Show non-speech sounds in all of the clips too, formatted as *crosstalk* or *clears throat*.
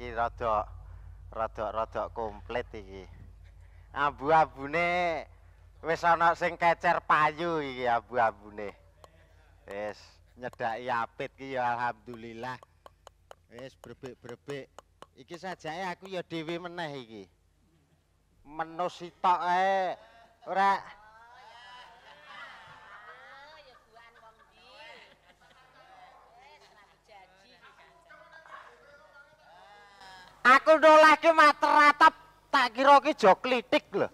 iki rada rada-rada komplit iki. Abu-abune wis ana sing kecer payu iki abu-abune. Wis nyedaki apit iki ya alhamdulillah. Wis brebek-brebek. Iki sajake aku ya dhewe meneh iki. Menus sitok ae ora Aku nolah ke materatap, tak kira ke jok litik lho.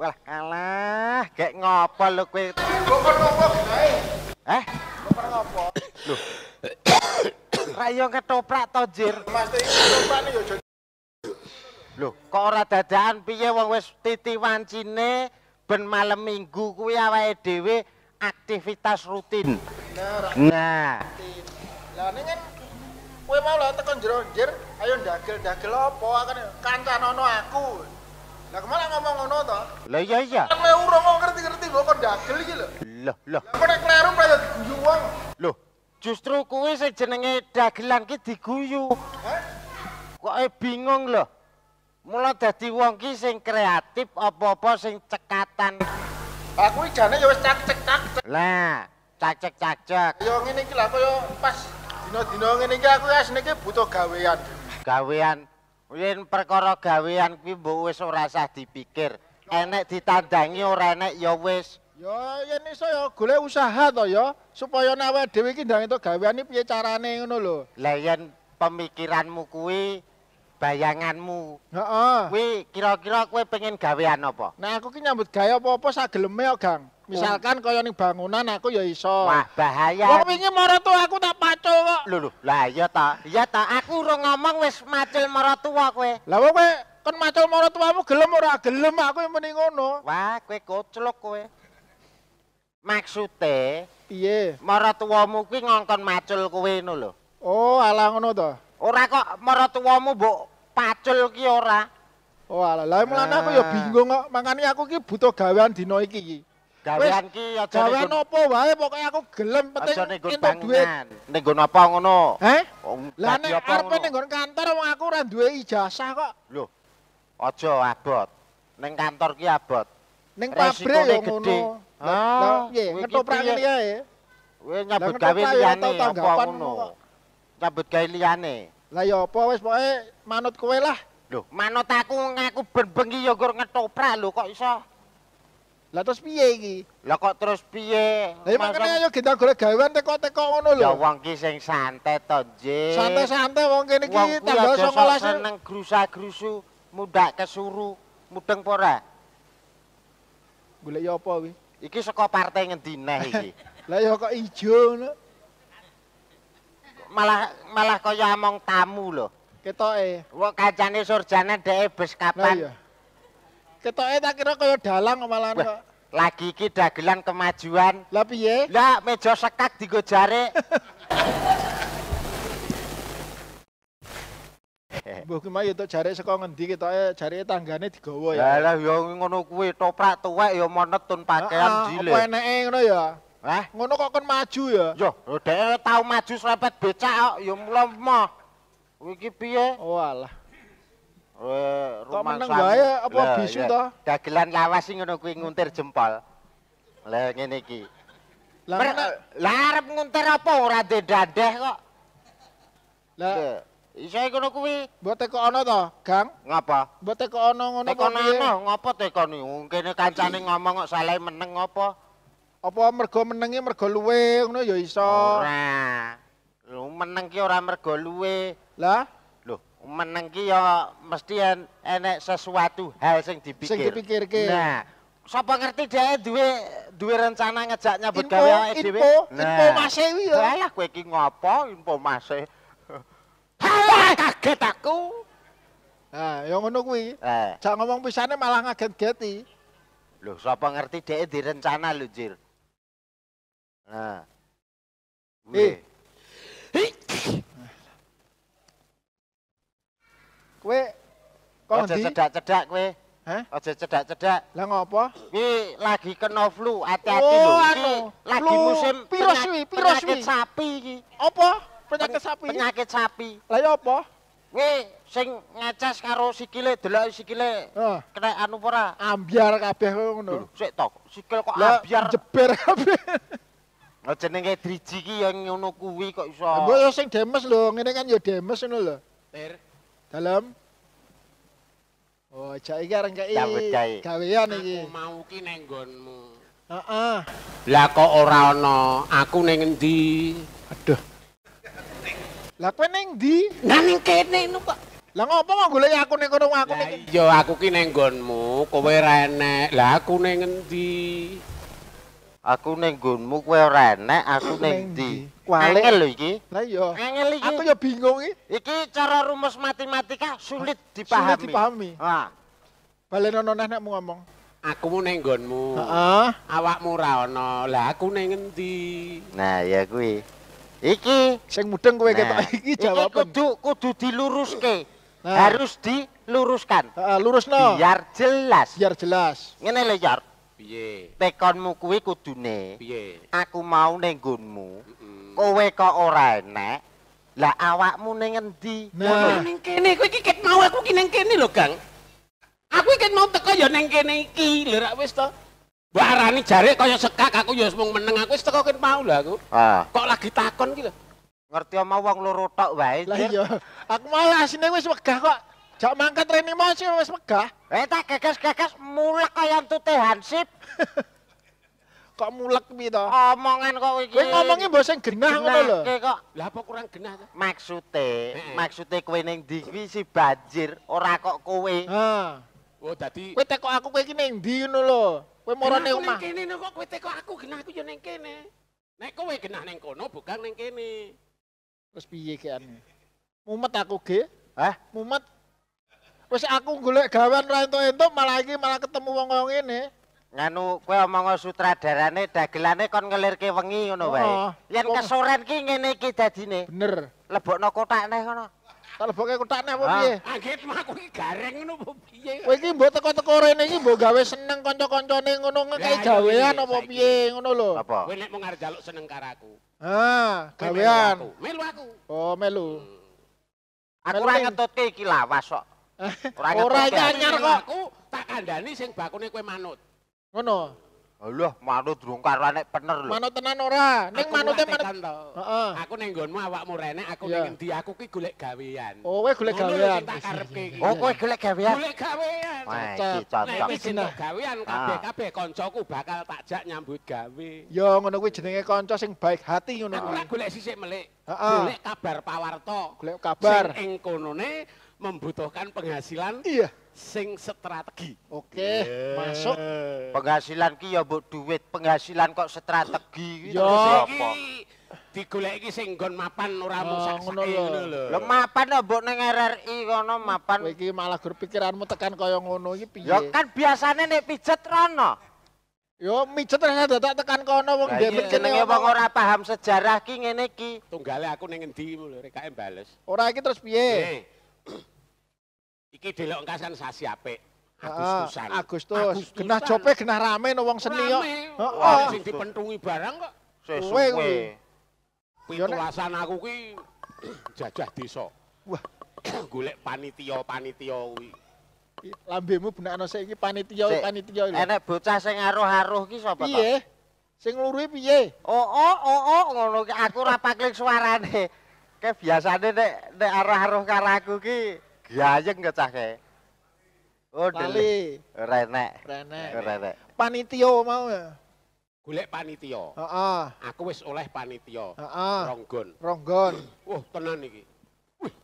Wah, alah, gak ngopo lho kwe. Ngopo ngopo, gini. Eh? Ngopo ngopo. Loh. Raya ngetoprak tojir. Mas, ini ngetoprak nih, yuk. Loh, kok ora dadaan piye wong wis titi wancine ben malam Minggu kuwi awake dhewe aktivitas rutin. Nah. Lah ning kowe mau lho tekan jero njir ayo ndagel-ndagel apa akan kancanono aku lah kemana ngomong ngono to lah iya iya kan le urung ngerti-ngerti kok kon ndagel iki lho loh loh kok nek kleru kaya diguyu wong loh justru kuwi sing jenenge dagelan ki diguyu Hah? kok bingung lho mula dadi wong ki sing kreatif apa-apa sing cekatan aku iki jane ya wis cak-cek cak lah cak-cek cak-cek ya ngene iki lho kaya pas dina-dina ngene iki aku asine iki butuh gawean. Gawean. Yen perkara gawean kuwi mbok wis ora usah dipikir. Enek ditandangi ora enek ya wis. Ya yen iso ya golek usaha to ya, supaya nek awake dhewe iki ndang entuk gawean iki piye carane ngono lho. Lah yen pemikiranmu kuwi bayanganmu. Heeh. Kuwi kira-kira kowe pengen gawean apa? Nah, aku ki nyambut gawe apa-apa sageleme kok, Gang. Misalkan oh. kaya ning bangunan aku ya iso. Wah, bahaya. Wong wingi maratu aku tak pacul kok. Lho lho, lah iya ta. Iya ta, aku urung ngomong wis macul maratu kowe. Lah kowe kon macul maratuamu gelem ora gelem aku yang muni ngono. Wah, kowe kocelok kowe. Maksude piye? Maratuamu kuwi ngongkon macul kowe ngono lho. Oh, ala ngono ta. Ora kok maratuamu mbok pacul ki ora. Oh, ala. Lah mulane aku ya bingung kok, mangane aku ki butuh gawean dina iki iki. Gawean ki aja gawean nopo wae pokoke aku gelem penting entuk duit. Ning nggon apa ngono? Heh? Oh, lah nek arepe ning nggon kantor wong aku ora duwe ijazah kok. Lho. Aja abot. Ning kantor ki abot. Ning pabrik yo ngono. Lah piye? Ketoprak liyae. Kowe nyabut gawe liane, apa ngono? Nyambut gawe liane Lah ya apa wis pokoke manut kowe lah. Lho, manut aku ngaku ben bengi yo nggur ngetoprak lho kok iso Lah terus piye iki? Lah kok terus piye? Lah makane ayo gendang golek gawean teko-teko ngono lho. Ya wong ki sing santai to, Jek. Santai-santai wong kene iki tanggal 19 seneng grusa-grusu mudak kesuru mudeng pora. Golek ya apa kuwi? Iki saka partai ngendi neh iki? *laughs* Lah ya kok ijo ngono. Malah malah kaya among tamu lho. Ketoke. Wong kancane surjane dhek bes kapan? Ketoke tak kira kaya dalang malah Pak. Lagi iki dagelan kemajuan. Lah piye? Lah meja sekak digo jare. *laughs* Mbah ki mah ya entuk jare saka ngendi ketoke jare tanggane digawa ya. Lah ya ngono kuwi toprak tuwek ya monet tun pakaian jilid. Apa eneke ngono ya? Hah? Ngono kok kon maju ya? Yo, ya, dhek tau maju slepet becak kok ya mula mah. Iki piye? Oh alah. Eh, rumah sami. apa bisu to? Dagelan lawas sing ngono kuwi nguntir jempol. Le, ngene iki. Lah arep nguntir apa ora dadah kok. Lah iso e ngono kuwi. Mbok teko ana to, Gang? Ngapa? Mbok teko ana ngono kuwi. Teko ana ngopo teko ni? Kene kancane ngomong kok saleh meneng apa? Apa mergo menengi mergo luwe ngono ya iso. Ora. Lu meneng ki ora mergo luwe. Lah? meneng ki ya mesti enek sesuatu hal sing dipikir. Sing dipikirke. Nah, sapa ngerti dhewe duwe duwe rencana ngejak nyambut gawe awake dhewe. Info, nah, info ya. Lah kowe iki ngopo info mase? *laughs* kaget aku. Nah, ya ngono kuwi. Eh. Jak ngomong pisane malah ngaget-geti. Loh, sapa ngerti dhewe direncana lho, Jir. Nah. Eh. Hey. kowe kon ndi? cedak-cedak kowe. Hah? Aja cedak-cedak. Lah ngapa? Ki lagi kena flu, ati-ati oh, lho. Oh, anu, lagi musim virus iki, virus sapi iki. Apa? Penyakit sapi. Penyakit sapi. Lah ya apa? Kowe sing ngeces karo sikile, delok sikile. Kena anu ora? Ambyar kabeh kowe ngono. Sik tok, sikil kok ambyar. Jeber kabeh. Lah jenenge driji ki ya ngono kuwi kok iso. Lah sing demes lho, ngene kan ya demes ngono lho. Dalam. Oh, cai iki areng kei. Gawean iki. Aku mau ki neng nggonmu. Heeh. Uh -uh. Lah kok ora ana aku neng endi? Aduh. Lah kowe neng endi? Nang neng kene nu kok. Lah ngopo kok golek aku neng kono aku neng. Ya aku ki neng nggonmu, kowe ora enek. Lah aku neng endi? Aku neng nggonmu kowe ora enek, aku neng endi? Wale. Angel lho iki. Lah iya. Angel iki. Aku ya bingung iki. Iki cara rumus matematika sulit dipahami. Sulit dipahami. Wah. Balen ana neh ngomong. Aku mu ning nggonmu. Heeh. Awakmu ora ana. Lah aku ning endi? Nah, ya kuwi. Iki sing mudeng kowe ketok nah. iki jawaban. Iki kudu kudu diluruske. Harus diluruskan. Heeh, uh, lurusno. Biar jelas. Biar jelas. Ngene lho, Yar. Piye? Tekonmu kuwi kudune. Piye? Aku mau ning nggonmu. kowe kok ora enak lah awakmu ning endi ning kene kowe iki ket mau aku ki ning kene lho Kang aku ket mau teko ya ning kene iki lho rak wis to Barani jare kaya sekak aku ya mung meneng aku wis teko mau lho aku. Kok lagi takon iki lho. Ngerti ama wong loro tok wae. Lah iya. Aku malah sine wis megah kok. Jak mangkat rene mau wis megah Eh tak gegas-gegas mulak kaya tute hansip. *laughs* kok mulek kuwi to? Omongan kok iki. Kowe ngomongi mbok sing genah ngono lho. Nek kok kurang genah to? Maksude, maksude kowe ning ndi kuwi si banjir ora kok kowe. Heeh. Oh, dadi kowe tekok aku kowe iki ning ndi ngono lho. Kowe moro ning omah. Ning kene kok kowe teko aku genah aku yo ning kene. Nek kowe genah ning kono bukan ning kene. Terus piye kean? Mumet aku ge? Hah? Mumet? Wis aku golek gawean ra entuk-entuk malah iki malah ketemu wong-wong ngene. nganu kowe omong sutradarane dagelane kon ngelirke wengi ngono wae. Oh, Yen kesoren ki ngene iki dadine. Bener. Lebokno kotak neh ngono. Tak lebokke kotak neh opo ah. piye? Kaget mah aku gareng ngono opo piye? Kowe iki mbok teko-teko rene iki mbok gawe seneng kanca-kancane ngono ngekai gawean opo piye ngono lho. Apa? Kowe nek mung arep njaluk seneng karaku. Ah, gawean. Melu aku. Oh, melu. Hmm. Aku ora ngetutke iki lawas kok. Eh, ora ngetutke. Ora nyar kok. Tak kandhani sing bakune kowe manut. ngono Allah oh, manut durung karo nek bener lho manut tenan ora ning manute manut heeh uh aku ning nggonmu awakmu rene aku yeah. ning ndi aku ki golek gawean oh kowe golek gawean tak karepke iki oh kowe golek gawean golek gawean cocok nek wis nah. gawean kabeh-kabeh kancaku bakal takjak nyambut gawe yo ngono kuwi jenenge kanca sing baik hati ngono kuwi nek golek sisik melik heeh golek kabar pawarto golek kabar sing ing kono membutuhkan penghasilan iya sing strategi. Oke, masuk. Penghasilan ki ya mbok duit, penghasilan kok strategi Yo. Iki digolek iki sing nggon mapan ora mung ah, sak lho. Lho mapan kok mbok ning RRI kono mapan. Kowe iki malah gur pikiranmu tekan kaya ngono iki piye? Ya kan biasane nek pijet rono. Yo mijet rene dadak tekan kono wong dhewe jenenge wong ora paham sejarah ki ngene iki. Tunggale aku ning endi lho rekake bales. Ora iki terus piye? Yeah. Iki delok kasan sasi apik. Ah, Agustusan. Agustus. Agustusan. Genah jope genah rame no wong seni kok. Heeh. Sing dipentungi barang kok. Sesuwe. Pitulasan aku ki *clears throat* jajah desa. Wah, *clears throat* golek panitia-panitia kuwi. Lambemu benakno sik iki panitia-panitia lho. Enek bocah sing aruh-aruh ki sapa Piye. Sing ngluruhi piye? Oh, oh, oh, oh, ngono ki aku ora paklik suarane. Kayak biasane nek nek aruh-aruh karo aku ki Ya, ke cah Oh, Lali. Renek. Renek. Oh, panitio mau ya? Golek panitio. Heeh. Aku wis oleh panitio. Ronggon. Ronggon. Wah, tenan iki. Wih.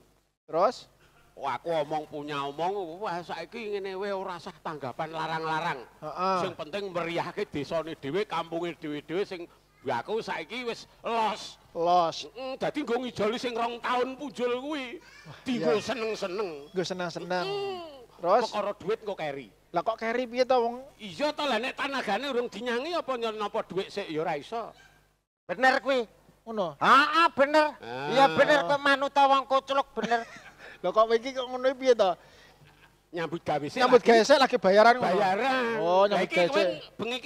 Terus? Wah, oh, aku omong punya omong, wah saiki ngene wae ora sah tanggapan larang-larang. Heeh. -larang. Uh -uh. Sing penting meriahke desane dhewe, kampunge dhewe-dhewe sing aku saiki wis los. Los. Dadi nggo ngijoli sing rong taun punjul kuwi. Dinggo seneng-seneng. Nggo seneng-seneng. Terus karo dhuwit kok keri. Lah kok keri piye to wong? Iya to lah nek tanagane urung dinyangi apa nyenopo dhuwit sik ya ora iso. Bener kuwi. Ngono. Heeh, bener. Ah. Iya bener kok manut wong kocluk bener. *laughs* Lah kok iki kok ngono piye to? Nyambut gawe sik. Nyambut gawe lagi bayaran. Bayaran. Oh, nyambut gawe. Iki bengi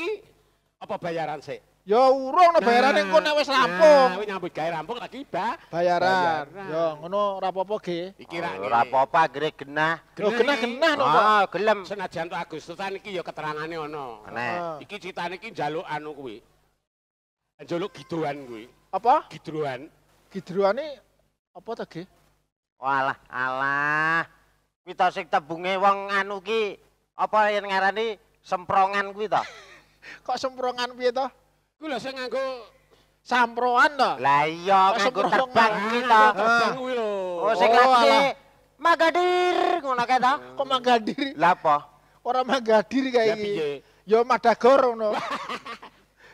apa bayaran sik? Ya urung nah, bayaran engko nek wis nah, rampung. Nah, kowe nyambut gawe rampung lagi ba. Bayaran. bayaran. Ya ngono ora apa-apa ge. Oh, ora apa-apa gere genah. Genah genah no. Oh, gelem. Senajan to Agustusan iki ya keterangane ono. Nah, iki critane iki njaluk anu kuwi. Njaluk gidruan kuwi. Apa? Gidruan. Gidruane apa ta ge? Walah, alah. Kuwi ta sing tebunge wong anu ki apa yang ngarani semprongan kuwi ta? *laughs* Kok semprongan piye ta? Kula sing nganggo samproan to. Lah iya nganggo terbang iki ah, to. Oh sing oh, lagi magadir ngono kae to. Kok magadir? Lah apa? Ora magadir kae iki. Ya madagor ngono. *laughs*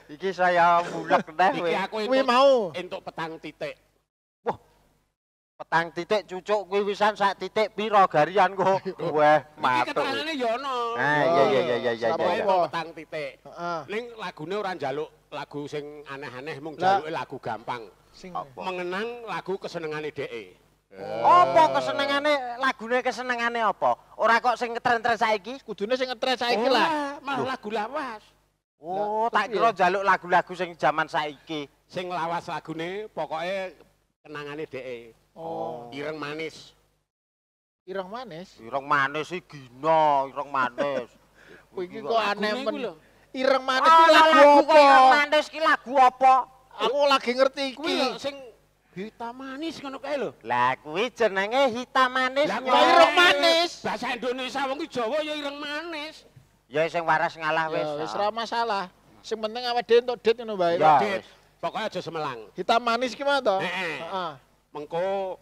Iki saya mulek teh kowe. Iki aku mau entuk petang titik. petang titik cucuk kuwi wisan sak titik piro garian kok. *laughs* weh matu iki ketane yo ono ah, iya iya iya iya iya iya petang titik heeh ning lagune ora njaluk lagu sing aneh-aneh mung njaluk lagu gampang sing mengenang lagu kesenengane dhewe oh. Apa kesenengane lagune kesenengane apa? Ora kok sing tren-tren saiki? Kudune sing tren saiki lah. Oh. Malah lagu lawas. Oh, tak kira njaluk lagu-lagu sing jaman saiki. Sing lawas lagune pokoke kenangane dhek. Oh. Ireng manis. Ireng manis. Ireng manis iki gina, ireng manis. *laughs* Kuwi iki kok aneh men. Ireng manis oh, iki lagu apa? Manis iki lagu apa? Aku lagi ngerti iki. sing hitam manis ngono kae lho. Lah kuwi jenenge hitam manis. Lah ireng manis. Bahasa Indonesia wong iki Jawa ya ireng manis. Ya sing waras ngalah wis. Ya wis ah. ora masalah. Sing penting awake dhewe entuk date ngono bae. date. Pokoke aja semelang. Hitam manis iki apa? to? Heeh. Heeh. mengko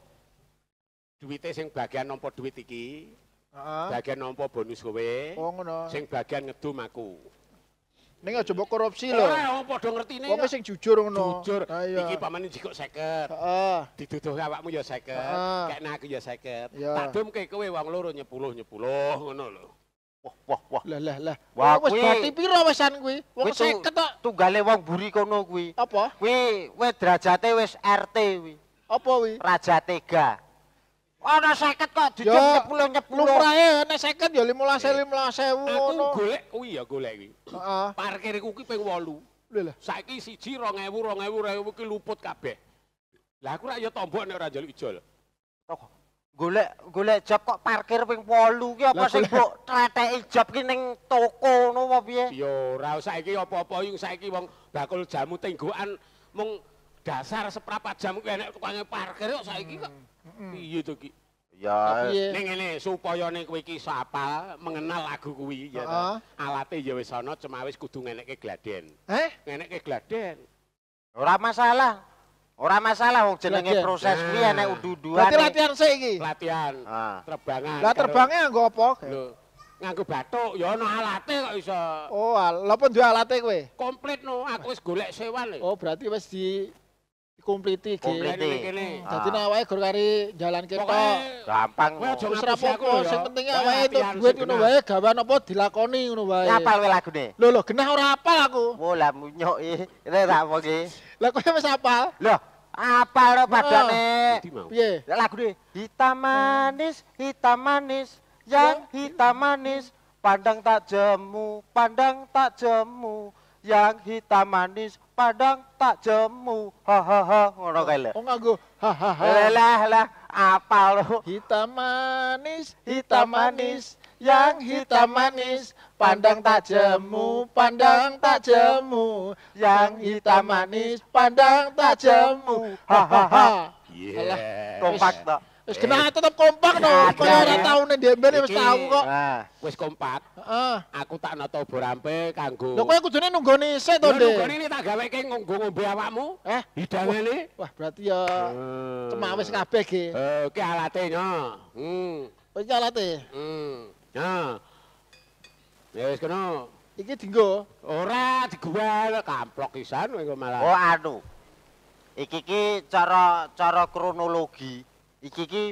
duwite sing bagian nampa duit iki uh bagian nampa bonus kowe oh ngono sing bagian ngedum aku ning aja mbok korupsi lho ora wong padha ngertine wong sing jujur ngono jujur Ayo. Ah, iki pamane jikok 50 heeh diduduh awakmu ya 50 uh aku ya 50 tak dumke kowe wong loro nyepuluh nyepuluh ngono lho wah wah wah lah lah lah wah wis pati piro wesan kuwi wong 50 kok tunggale wong buri kono kuwi apa kuwi wis derajate wis RT kuwi Apa wi? Raja Tega. Ana 50 kok dijuk 10 10. Prae nek 50 ya 15 15.000 ngono. Aku golek kuwi oh ya golek iki. Heeh. Parkir ku ki ping 8. Lha saiki siji 2000 2000 2000 ki luput kabeh. Lah aku rak ya tombok nek ora njaluk ijol. Golek golek job kok parkir ping 8 ki apa sing mbok tletheki job ki ning toko ngono apa piye? Ya ora usah apa-apa yung saiki wong bakul jamu tenggoan mung dasar seprapat jam kuwi enek tukange parkir kok saiki kok piye to ki ya ning ngene supaya ning kowe iki sapal mengenal lagu kuwi ya uh -huh. alate ya wis ana cuma wis kudu ngeneke gladen eh ngeneke gladen ora masalah Ora masalah wong jenenge proses kuwi hmm. enek udu-uduan. Berarti latihan sik iki. Latihan. Ah. Terbangan. Lah terbange anggo apa? Lho, nganggo batuk ya ana alate kok iso. Oh, lha pun duwe alate kowe? Komplit no, aku wis golek sewa lho. Oh, berarti wis di kumpliti ge. Kumpliti. Dadi nek ah. awake gur jalan kita gampang. Kowe aja ngrapo aku Sing penting awake itu duit ngono wae gawe apa dilakoni ngono wae. Apa kowe lagune? Lho lho genah ora apal aku. Oh lah munyok e. Ora tak apa ki. wis apal? Lho apal ora badane. Oh. Piye? lagune hitam manis, hitam manis. Yang hitam manis, pandang tak jemu, pandang tak jemu. yang hitam manis padang tak jemu hahaha ngono kae lho oh nganggo hahaha lah lah apal lo hitam manis hitam manis yang hitam manis pandang tak jemu pandang tak jemu yang hitam manis pandang tak jemu hahaha yeah. kompak tak Wis kena tetep kompak to. Kaya ora taune ndembel wis tau kok. Wis kompak. Heeh. Aku tak nata borampe kanggo. Lho kowe kudune nunggone sik to, Dik. Nunggone iki tak gaweke nggo ngombe awakmu. Eh, hidange iki. Wah, berarti ya hmm. cuma wis kabeh ge. Heeh, hmm. oh, iki alate Hmm. Wis alate. Hmm. Nah. Ya wis kena. Iki dienggo. Ora digual kamplok pisan kowe malah. Oh, anu. Iki-iki cara-cara kronologi. iki iki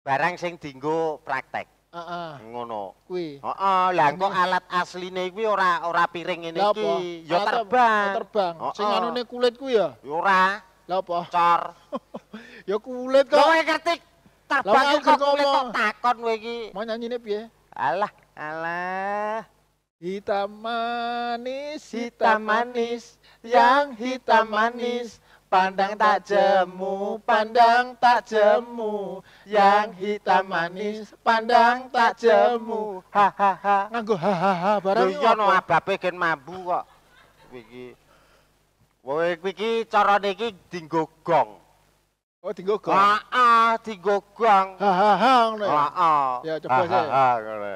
barang sing dinggo praktek. Heeh. Uh -uh. Ngono. Kuwi. Heeh, uh -uh, lah kok alat asline kuwi ora ora piring ngene iki, ya terbang. terbang. Uh -uh. Sing anune kulit kuwi ya? Ya ora. Lah apa? Cor. *laughs* ya kulit kok. Kowe ngerti terbang kok kulit kok takon kowe iki. Mau nyanyine piye? Alah, alah. Hitam manis, hitam manis, yang hitam manis Pandang tak jemu, pandang tak jemu, yang hitam manis, pandang tak jemu. Hahaha. Nganggo hahaha barang iki ono iya, apa pekin mabu kok. Wiki, Kowe iki carane iki dinggo gong. Oh dinggo gong. Ah ah dinggo gong. Hahaha ngono. ah Ya coba sih. Ah ngono.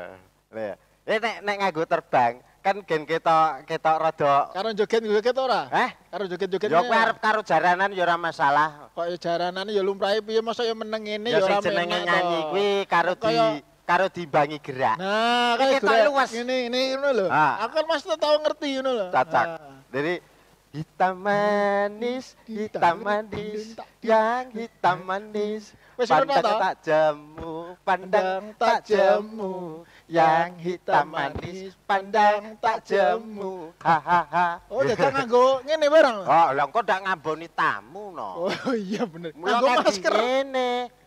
Lha ya. eh, nek nek nganggo terbang, kan gen kita kita rada karo joget joget ora eh karo joget joget yo kowe karo jaranan yo ora masalah kok yo jaranan yo lumrah piye masa yo meneng ngene yo ora jenenge nyanyi kuwi karo di karo dibangi gerak nah kan kita luas ini ini ngono lho aku kan mesti tau ngerti ngono lho cacak jadi hitam manis hitam manis yang hitam manis pandang tak jamu, pandang tak jamu. Yang hitam manis, pandang tak jamu. Hahaha. Oh, jajan nganggo ngene bareng. Oh, lha kok dak ngamboni tamu no. Oh *laughs* iya bener. Nganggo masker.